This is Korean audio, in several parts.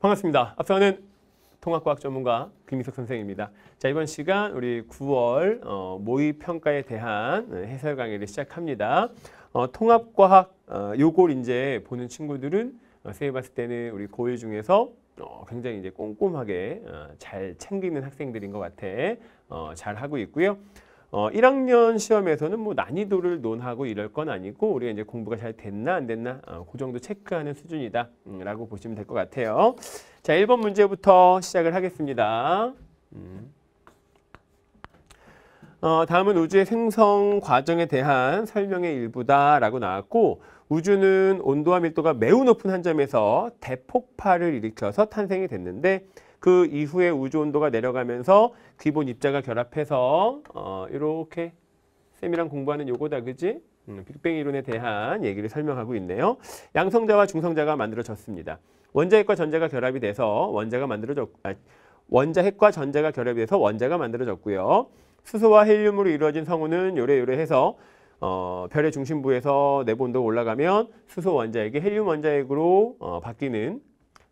반갑습니다. 앞서는 통합과학 전문가 김희석 선생입니다. 자 이번 시간 우리 9월 어, 모의평가에 대한 해설 강의를 시작합니다. 어, 통합과학 어, 요걸 이제 보는 친구들은 어, 쌤이 봤을 때는 우리 고1 중에서 어, 굉장히 이제 꼼꼼하게 어, 잘 챙기는 학생들인 것 같아. 어, 잘 하고 있고요. 어, 1학년 시험에서는 뭐 난이도를 논하고 이럴 건 아니고 우리가 이제 공부가 잘 됐나 안 됐나 어, 그 정도 체크하는 수준이다 음, 라고 보시면 될 것 같아요. 자 1번 문제부터 시작을 하겠습니다. 음. 어, 다음은 우주의 생성 과정에 대한 설명의 일부다 라고 나왔고 우주는 온도와 밀도가 매우 높은 한 점에서 대폭발을 일으켜서 탄생이 됐는데 그 이후에 우주 온도가 내려가면서 기본 입자가 결합해서 어, 이렇게 쌤이랑 공부하는 요거다 그지? 음, 빅뱅 이론에 대한 얘기를 설명하고 있네요. 양성자와 중성자가 만들어졌습니다. 원자핵과 전자가 결합이 돼서 원자가 만들어졌 아, 원자핵과 전자가 결합이 돼서 원자가 만들어졌고요. 수소와 헬륨으로 이루어진 성우는 요래요래해서 어, 별의 중심부에서 내부 온도가 올라가면 수소 원자핵이 헬륨 원자핵으로 어, 바뀌는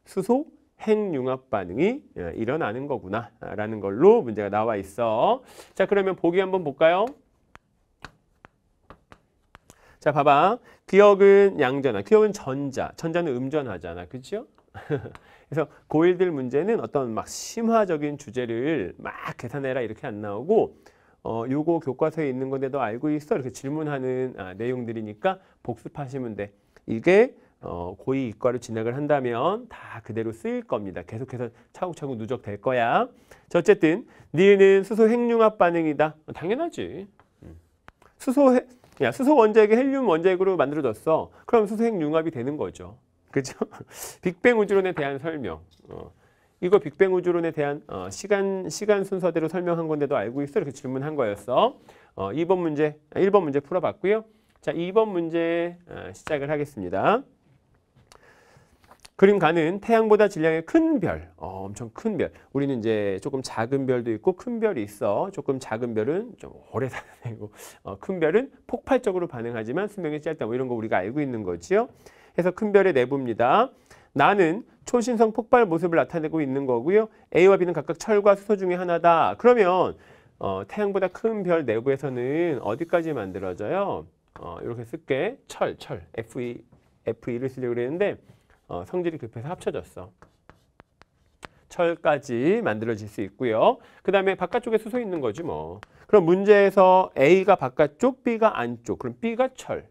수소 핵융합 반응이 예, 일어나는 거구나라는 걸로 문제가 나와 있어. 자, 그러면 보기 한번 볼까요? 자, 봐봐. 기억은 양전화, 기억은 전자, 전자는 음전하잖아. 그죠? 그래서 고1들 문제는 어떤 막 심화적인 주제를 막 계산해라 이렇게 안 나오고 어, 요거 교과서에 있는 건데 도 알고 있어? 이렇게 질문하는 아, 내용들이니까 복습하시면 돼. 이게 어, 고위 이과를 진학을 한다면 다 그대로 쓰일 겁니다. 계속해서 차곡차곡 누적될 거야. 자, 어쨌든 니은은 수소 핵융합 반응이다. 어, 당연하지. 수소 핵, 야, 수소 원자핵이 헬륨 원자핵으로 만들어졌어. 그럼 수소 핵융합이 되는 거죠. 그죠? 빅뱅 우주론에 대한 설명. 어. 이거 빅뱅 우주론에 대한 어, 시간 시간 순서대로 설명한 건데도 알고 있어? 이렇게 질문한 거였어. 어, 2번 문제, 1번 아, 문제 풀어봤고요. 자, 2번 문제 어, 시작을 하겠습니다. 그림 가는 태양보다 질량의 큰 별, 어, 엄청 큰 별. 우리는 이제 조금 작은 별도 있고 큰 별이 있어. 조금 작은 별은 좀 오래 사는 애고, 어, 큰 별은 폭발적으로 반응하지만 수명이 짧다. 뭐 이런 거 우리가 알고 있는 거지요. 해서 큰 별의 내부입니다. 나는 초신성 폭발 모습을 나타내고 있는 거고요. A와 B는 각각 철과 수소 중에 하나다. 그러면 어, 태양보다 큰 별 내부에서는 어디까지 만들어져요? 어, 이렇게 쓸게. 철, 철. F2, e, F2를 쓰려고 그랬는데 어, 성질이 급해서 합쳐졌어. 철까지 만들어질 수 있고요. 그 다음에 바깥쪽에 수소 있는 거지 뭐. 그럼 문제에서 A가 바깥쪽, B가 안쪽. 그럼 B가 철,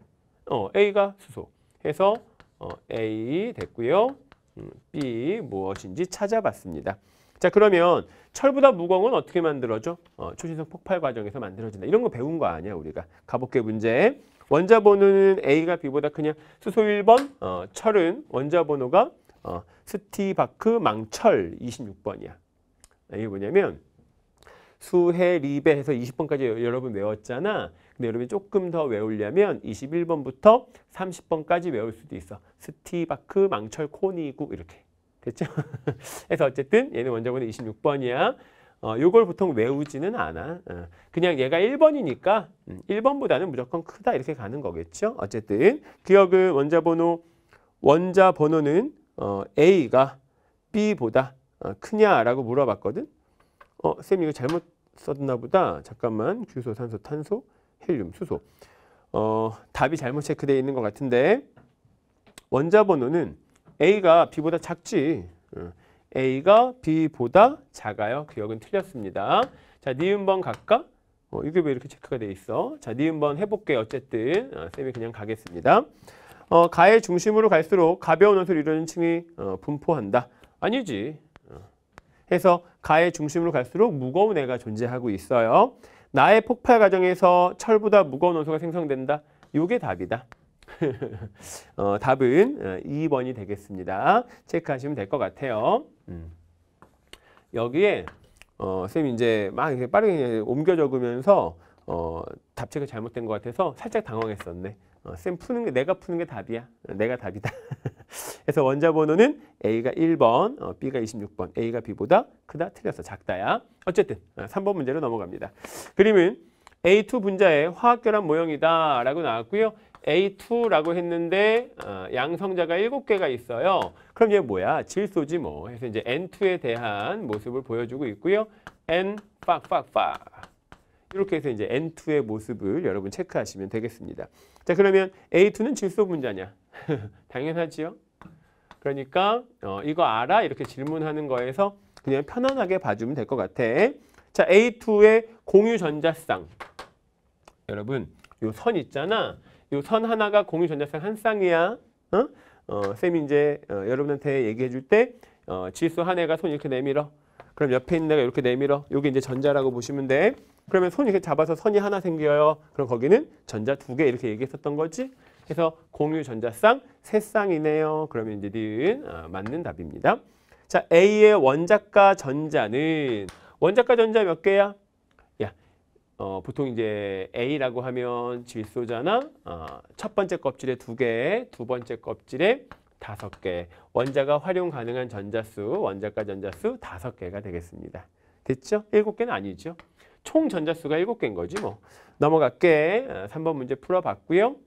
어, A가 수소. 해서 어, A 됐고요. 음, B 무엇인지 찾아봤습니다. 자 그러면 철보다 무거운 어떻게 만들어져? 어, 초신성 폭발 과정에서 만들어진다. 이런 거 배운 거 아니야 우리가. 가볍게 문제 원자 번호는 A가 B보다 크냐? 수소 1번, 어, 철은 원자 번호가 어, 스티바크 망철 26번이야. 아, 이게 뭐냐면 수해 리베 해서 20번까지 여러분 외웠잖아. 근데 여러분이 조금 더 외우려면 21번부터 30번까지 외울 수도 있어. 스티바크 망철 코니구 이렇게. 됐죠? 그래서 어쨌든 얘는 원자번호 26번이야. 어, 요걸 보통 외우지는 않아. 어, 그냥 얘가 1번이니까 1번보다는 음, 무조건 크다 이렇게 가는 거겠죠. 어쨌든 기억은 원자번호 원자번호는 어, A가 B보다 어, 크냐라고 물어봤거든. 어, 쌤 이거 잘못 썼나 보다. 잠깐만 주소 산소, 탄소, 헬륨, 수소. 어, 답이 잘못 체크되어 있는 것 같은데 원자번호는 A가 B보다 작지. 어. A가 B보다 작아요. 기억은 틀렸습니다. 자, 니은번 갈까? 어, 이게 왜 이렇게 체크가 돼 있어? 자, 니은번 해볼게요. 어쨌든 아, 쌤이 그냥 가겠습니다. 어, 가의 중심으로 갈수록 가벼운 원소를 이루는 층이 어, 분포한다. 아니지. 어. 해서 가의 중심으로 갈수록 무거운 애가 존재하고 있어요. 나의 폭발 과정에서 철보다 무거운 원소가 생성된다. 이게 답이다. 어, 답은 2번이 어, 되겠습니다. 체크하시면 될 것 같아요. 음. 여기에 어, 쌤 이제 막 이렇게 빠르게 옮겨 적으면서 어, 답체가 잘못된 것 같아서 살짝 당황했었네. 어, 쌤 푸는 게 내가 푸는 게 답이야. 내가 답이다. 그래서 원자 번호는 A가 1번, 어, B가 26번, A가 B보다 크다 틀렸어. 작다야. 어쨌든 3번 어, 문제로 넘어갑니다. 그림은 A2 분자의 화학결합 모형이다 라고 나왔고요. A2라고 했는데 어, 양성자가 7개가 있어요. 그럼 얘 뭐야? 질소지 뭐. 해서 이제 N2에 대한 모습을 보여주고 있고요. N 빡빡빡. 이렇게 해서 이제 N2의 모습을 여러분 체크하시면 되겠습니다. 자 그러면 A2는 질소 분자냐? 당연하지요. 그러니까 어, 이거 알아? 이렇게 질문하는 거에서 그냥 편안하게 봐주면 될 것 같아. 자 A2의 공유 전자쌍. 여러분 요선 있잖아. 이선 하나가 공유 전자선 한 쌍이야. 어? 어, 쌤이 이제 어, 여러분한테 얘기해 줄 때 어, 지수 한 애가 손 이렇게 내밀어. 그럼 옆에 있는 애가 이렇게 내밀어. 요게 이제 전자라고 보시면 돼. 그러면 손 이렇게 잡아서 선이 하나 생겨요. 그럼 거기는 전자 두 개 이렇게 얘기했었던 거지. 그래서 공유 전자쌍 세 쌍이네요. 그러면 이제 니은 아, 맞는 답입니다. 자 A의 원자가 전자는 원자가 전자 몇 개야? 어, 보통 이제 A라고 하면 질소잖아. 어, 첫 번째 껍질에 두 개, 두 번째 껍질에 다섯 개. 원자가 활용 가능한 전자수, 원자가 전자수 다섯 개가 되겠습니다. 됐죠? 일곱 개는 아니죠. 총 전자수가 일곱 개인 거지 뭐. 넘어갈게. 3번 어, 문제 풀어봤고요.